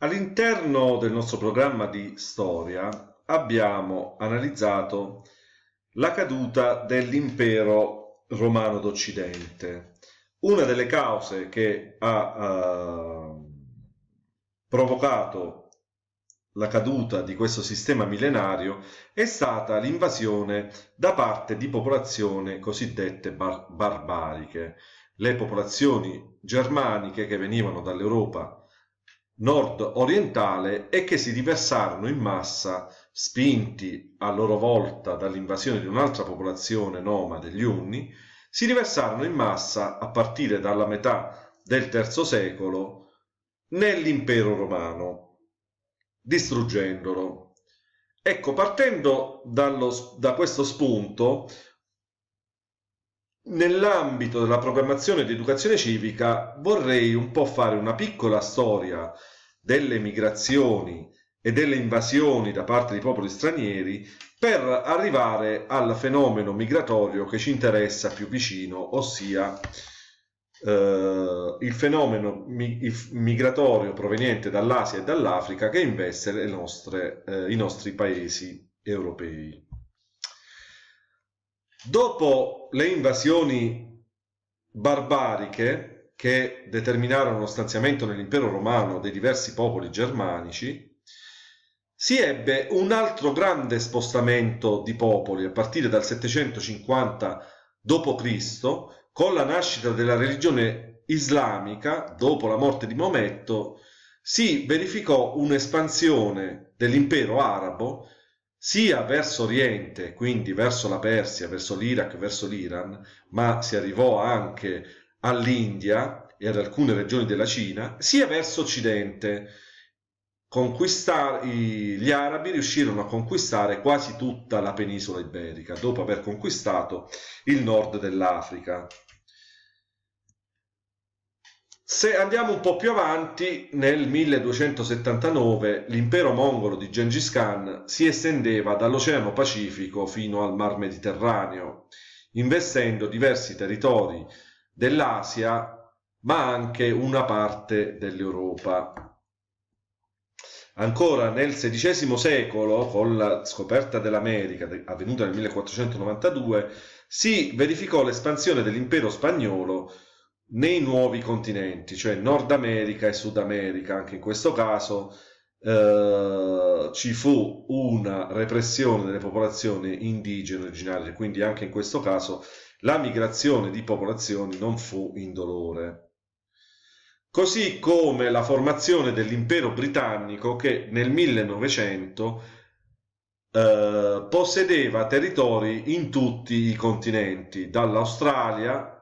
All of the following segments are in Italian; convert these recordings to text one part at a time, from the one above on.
All'interno del nostro programma di storia abbiamo analizzato la caduta dell'impero romano d'Occidente. Una delle cause che ha eh, provocato la caduta di questo sistema millenario è stata l'invasione da parte di popolazioni cosiddette bar barbariche, le popolazioni germaniche che venivano dall'Europa nord-orientale e che si riversarono in massa, spinti a loro volta dall'invasione di un'altra popolazione nomade, gli Unni, si riversarono in massa a partire dalla metà del III secolo nell'impero romano, distruggendolo. Ecco, partendo dallo, da questo spunto, Nell'ambito della programmazione di educazione civica vorrei un po' fare una piccola storia delle migrazioni e delle invasioni da parte di popoli stranieri per arrivare al fenomeno migratorio che ci interessa più vicino, ossia eh, il fenomeno migratorio proveniente dall'Asia e dall'Africa che investe nostre, eh, i nostri paesi europei. Dopo le invasioni barbariche che determinarono lo stanziamento nell'impero romano dei diversi popoli germanici, si ebbe un altro grande spostamento di popoli a partire dal 750 d.C., con la nascita della religione islamica dopo la morte di Maometto, si verificò un'espansione dell'impero arabo sia verso Oriente, quindi verso la Persia, verso l'Iraq, verso l'Iran, ma si arrivò anche all'India e ad alcune regioni della Cina, sia verso Occidente. Conquistar- gli arabi riuscirono a conquistare quasi tutta la penisola iberica dopo aver conquistato il nord dell'Africa. Se andiamo un po' più avanti, nel 1279 l'impero mongolo di Gengis Khan si estendeva dall'Oceano Pacifico fino al Mar Mediterraneo, investendo diversi territori dell'Asia, ma anche una parte dell'Europa. Ancora nel XVI secolo, con la scoperta dell'America avvenuta nel 1492, si verificò l'espansione dell'impero spagnolo nei nuovi continenti, cioè Nord America e Sud America, anche in questo caso eh, ci fu una repressione delle popolazioni indigene originarie, quindi anche in questo caso la migrazione di popolazioni non fu indolore. Così come la formazione dell'impero britannico che nel 1900 eh, possedeva territori in tutti i continenti, dall'Australia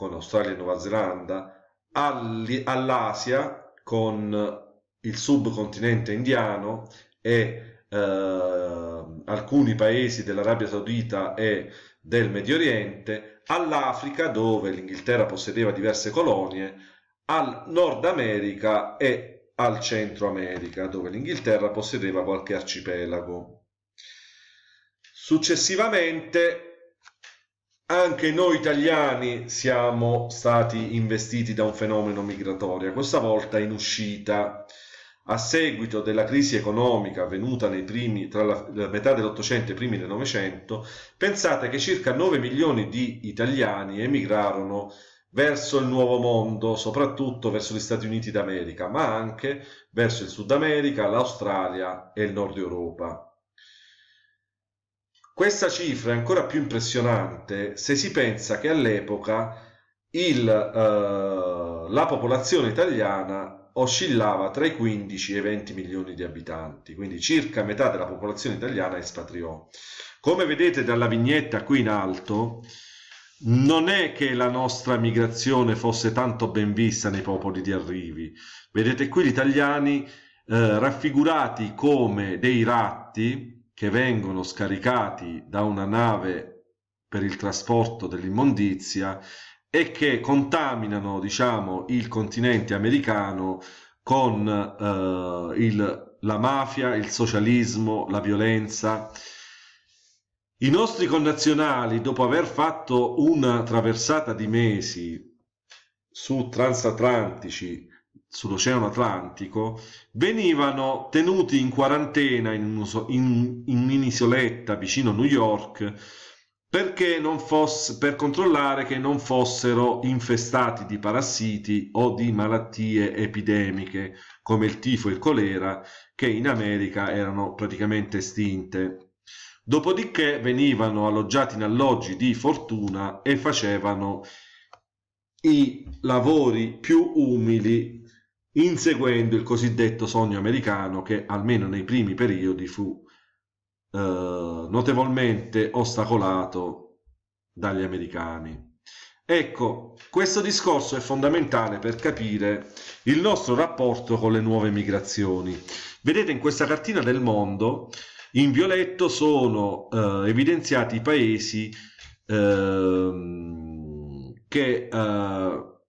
con Australia e Nuova Zelanda, all'Asia con il subcontinente indiano e eh, alcuni paesi dell'Arabia Saudita e del Medio Oriente, all'Africa dove l'Inghilterra possedeva diverse colonie, al Nord America e al Centro America dove l'Inghilterra possedeva qualche arcipelago. Successivamente anche noi italiani siamo stati investiti da un fenomeno migratorio, questa volta in uscita. A seguito della crisi economica avvenuta primi, tra la, la metà dell'Ottocento e i primi del Novecento, pensate che circa 9 milioni di italiani emigrarono verso il nuovo mondo, soprattutto verso gli Stati Uniti d'America, ma anche verso il Sud America, l'Australia e il Nord Europa. Questa cifra è ancora più impressionante se si pensa che all'epoca il, eh, la popolazione italiana oscillava tra i 15 e i 20 milioni di abitanti, quindi circa metà della popolazione italiana espatriò. Come vedete dalla vignetta qui in alto, non è che la nostra migrazione fosse tanto ben vista nei popoli di arrivi. Vedete qui gli italiani eh, raffigurati come dei ratti, che vengono scaricati da una nave per il trasporto dell'immondizia e che contaminano diciamo, il continente americano con eh, il, la mafia, il socialismo, la violenza. I nostri connazionali, dopo aver fatto una traversata di mesi su transatlantici sull'Oceano Atlantico venivano tenuti in quarantena in, un'isoletta vicino a New York perché non fosse, per controllare che non fossero infestati di parassiti o di malattie epidemiche come il tifo e il colera che in America erano praticamente estinte. Dopodiché venivano alloggiati in alloggi di fortuna e facevano i lavori più umili inseguendo il cosiddetto sogno americano che almeno nei primi periodi fu eh, notevolmente ostacolato dagli americani. Ecco, questo discorso è fondamentale per capire il nostro rapporto con le nuove migrazioni. Vedete in questa cartina del mondo, in violetto sono eh, evidenziati i paesi eh, che eh,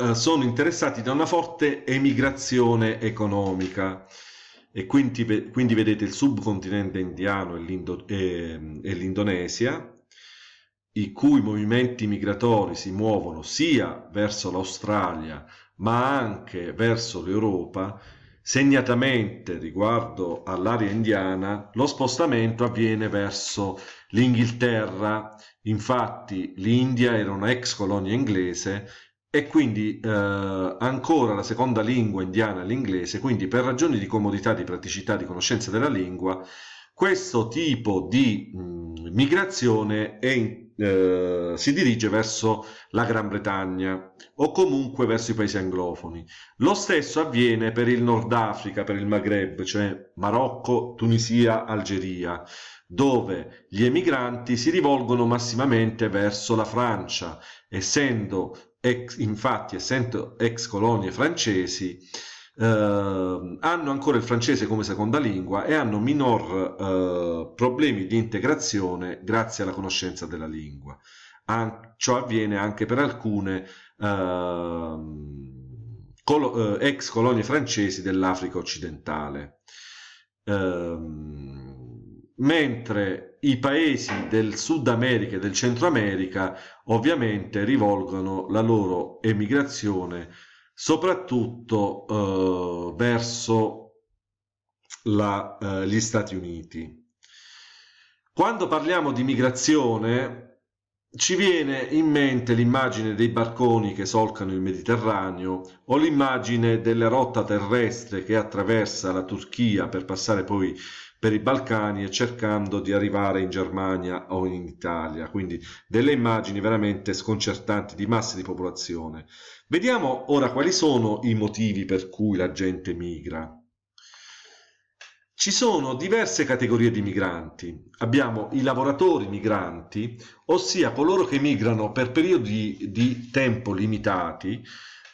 eh, sono interessati da una forte emigrazione economica e quindi, quindi vedete il subcontinente indiano e, l'Indo, eh, e l'Indonesia, i cui movimenti migratori si muovono sia verso l'Australia ma anche verso l'Europa, segnatamente riguardo all'area indiana, lo spostamento avviene verso l'Inghilterra. Infatti l'India era una ex colonia inglese e quindi eh, ancora la seconda lingua indiana è l'inglese, quindi per ragioni di comodità, di praticità, di conoscenza della lingua, questo tipo di mh, migrazione è, eh, si dirige verso la Gran Bretagna o comunque verso i paesi anglofoni. Lo stesso avviene per il Nord Africa, per il Maghreb, cioè Marocco, Tunisia, Algeria dove gli emigranti si rivolgono massimamente verso la Francia, essendo ex, infatti essendo ex colonie francesi Ehm, hanno ancora il francese come seconda lingua e hanno minor eh, problemi di integrazione grazie alla conoscenza della lingua. An ciò avviene anche per alcune ehm, eh, colo ex colonie francesi dell'Africa occidentale. Ehm, mentre i paesi del Sud America e del Centro America ovviamente rivolgono la loro emigrazione soprattutto eh, verso la, eh, gli Stati Uniti. Quando parliamo di migrazione ci viene in mente l'immagine dei barconi che solcano il Mediterraneo o l'immagine della rotta terrestre che attraversa la Turchia per passare poi per i Balcani e cercando di arrivare in Germania o in Italia, quindi delle immagini veramente sconcertanti di masse di popolazione. Vediamo ora quali sono i motivi per cui la gente migra. Ci sono diverse categorie di migranti. Abbiamo i lavoratori migranti, ossia coloro che migrano per periodi di tempo limitati,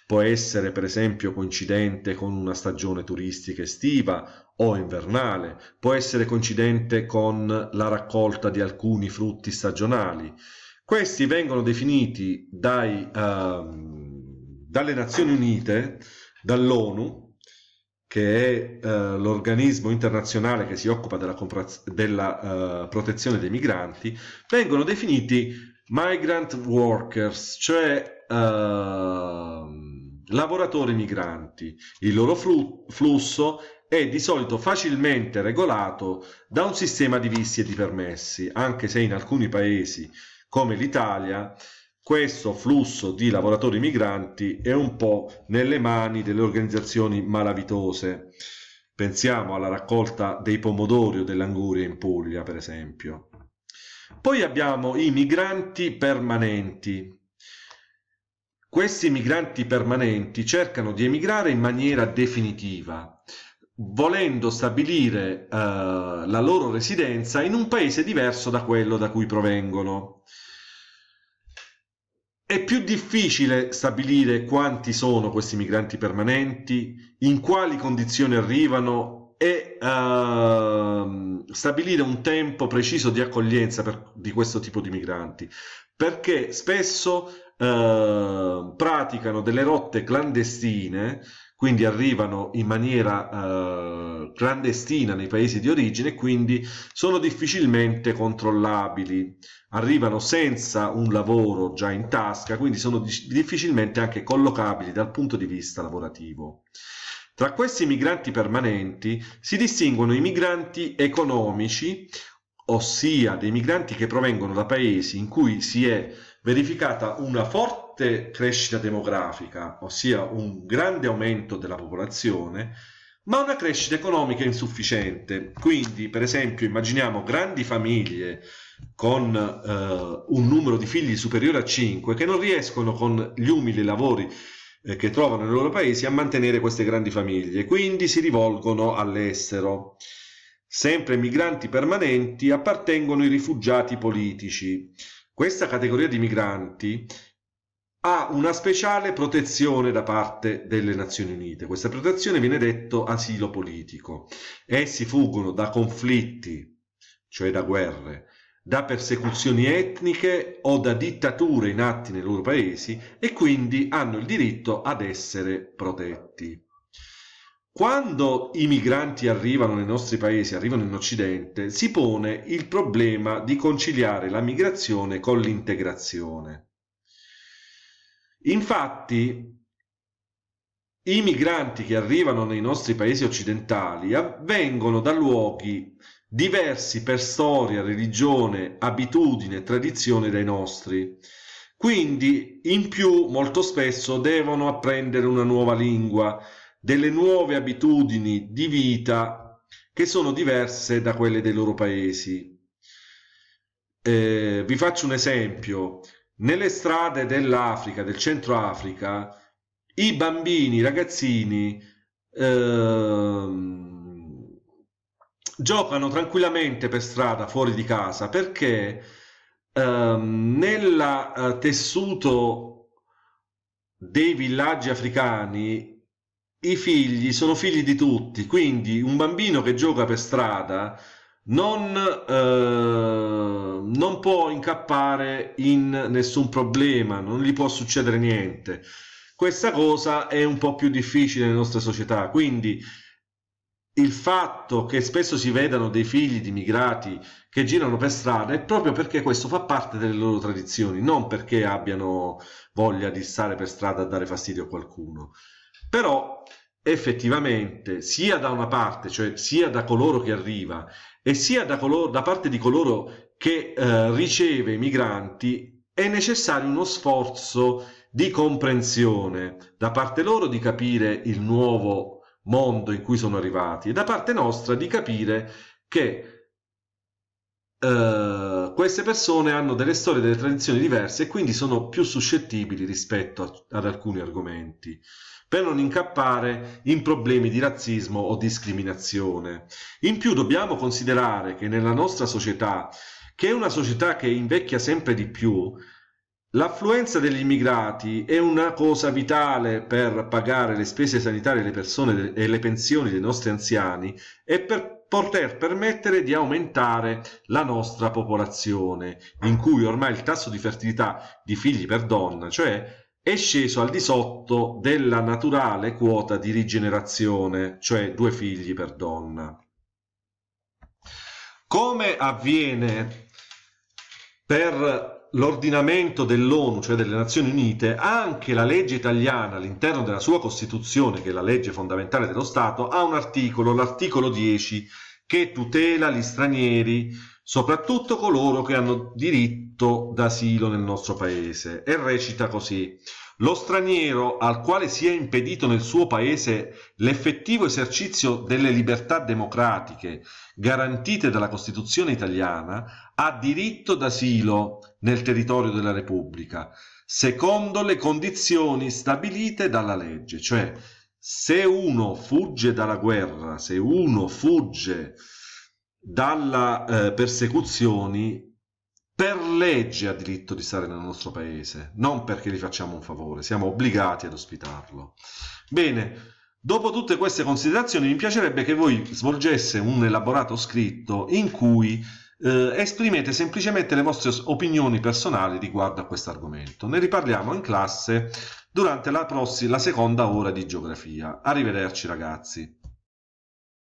può essere per esempio coincidente con una stagione turistica estiva o invernale, può essere coincidente con la raccolta di alcuni frutti stagionali. Questi vengono definiti dai, uh, dalle Nazioni Unite, dall'ONU, che è uh, l'organismo internazionale che si occupa della, della uh, protezione dei migranti, vengono definiti migrant workers, cioè ehm, lavoratori migranti. Il loro flusso è di solito facilmente regolato da un sistema di visti e di permessi, anche se in alcuni paesi, come l'Italia, questo flusso di lavoratori migranti è un po' nelle mani delle organizzazioni malavitose. Pensiamo alla raccolta dei pomodori o dell'anguria in Puglia, per esempio. Poi abbiamo i migranti permanenti. Questi migranti permanenti cercano di emigrare in maniera definitiva, volendo stabilire eh, la loro residenza in un paese diverso da quello da cui provengono. È più difficile stabilire quanti sono questi migranti permanenti, in quali condizioni arrivano e uh, stabilire un tempo preciso di accoglienza per, di questo tipo di migranti, perché spesso Ehm, praticano delle rotte clandestine, quindi arrivano in maniera eh, clandestina nei paesi di origine e quindi sono difficilmente controllabili, arrivano senza un lavoro già in tasca, quindi sono difficilmente anche collocabili dal punto di vista lavorativo. Tra questi migranti permanenti si distinguono i migranti economici, ossia dei migranti che provengono da paesi in cui si è verificata una forte crescita demografica, ossia un grande aumento della popolazione, ma una crescita economica insufficiente. Quindi, per esempio, immaginiamo grandi famiglie con eh, un numero di figli superiore a 5 che non riescono con gli umili lavori eh, che trovano nei loro paesi a mantenere queste grandi famiglie, quindi si rivolgono all'estero. Sempre migranti permanenti appartengono i rifugiati politici, questa categoria di migranti ha una speciale protezione da parte delle Nazioni Unite. Questa protezione viene detto asilo politico. Essi fuggono da conflitti, cioè da guerre, da persecuzioni etniche o da dittature in atti nei loro paesi e quindi hanno il diritto ad essere protetti. Quando i migranti arrivano nei nostri paesi, arrivano in Occidente, si pone il problema di conciliare la migrazione con l'integrazione. Infatti, i migranti che arrivano nei nostri paesi occidentali vengono da luoghi diversi per storia, religione, abitudine, tradizione dai nostri. Quindi, in più, molto spesso devono apprendere una nuova lingua delle nuove abitudini di vita che sono diverse da quelle dei loro paesi. Eh, vi faccio un esempio. Nelle strade dell'Africa, del centro Africa, i bambini, i ragazzini ehm, giocano tranquillamente per strada, fuori di casa, perché ehm, nel eh, tessuto dei villaggi africani i figli sono figli di tutti, quindi un bambino che gioca per strada non, eh, non può incappare in nessun problema, non gli può succedere niente. Questa cosa è un po' più difficile nelle nostre società, quindi il fatto che spesso si vedano dei figli di migrati che girano per strada è proprio perché questo fa parte delle loro tradizioni, non perché abbiano voglia di stare per strada a dare fastidio a qualcuno però effettivamente sia da una parte, cioè sia da coloro che arriva e sia da, coloro, da parte di coloro che eh, riceve i migranti, è necessario uno sforzo di comprensione da parte loro di capire il nuovo mondo in cui sono arrivati e da parte nostra di capire che Uh, queste persone hanno delle storie, delle tradizioni diverse e quindi sono più suscettibili rispetto a, ad alcuni argomenti per non incappare in problemi di razzismo o discriminazione. In più dobbiamo considerare che nella nostra società, che è una società che invecchia sempre di più, L'affluenza degli immigrati è una cosa vitale per pagare le spese sanitarie delle persone e le pensioni dei nostri anziani e per poter permettere di aumentare la nostra popolazione, in cui ormai il tasso di fertilità di figli per donna, cioè è sceso al di sotto della naturale quota di rigenerazione, cioè due figli per donna. Come avviene per l'ordinamento dell'ONU, cioè delle Nazioni Unite, anche la legge italiana all'interno della sua Costituzione, che è la legge fondamentale dello Stato, ha un articolo, l'articolo 10, che tutela gli stranieri, soprattutto coloro che hanno diritto d'asilo nel nostro paese, e recita così. Lo straniero al quale sia impedito nel suo paese l'effettivo esercizio delle libertà democratiche garantite dalla Costituzione italiana ha diritto d'asilo nel territorio della Repubblica, secondo le condizioni stabilite dalla legge. Cioè, se uno fugge dalla guerra, se uno fugge dalla eh, persecuzioni, per legge ha diritto di stare nel nostro paese, non perché gli facciamo un favore, siamo obbligati ad ospitarlo. Bene, dopo tutte queste considerazioni mi piacerebbe che voi svolgesse un elaborato scritto in cui eh, esprimete semplicemente le vostre opinioni personali riguardo a questo argomento. Ne riparliamo in classe durante la, prossima, la seconda ora di geografia. Arrivederci ragazzi.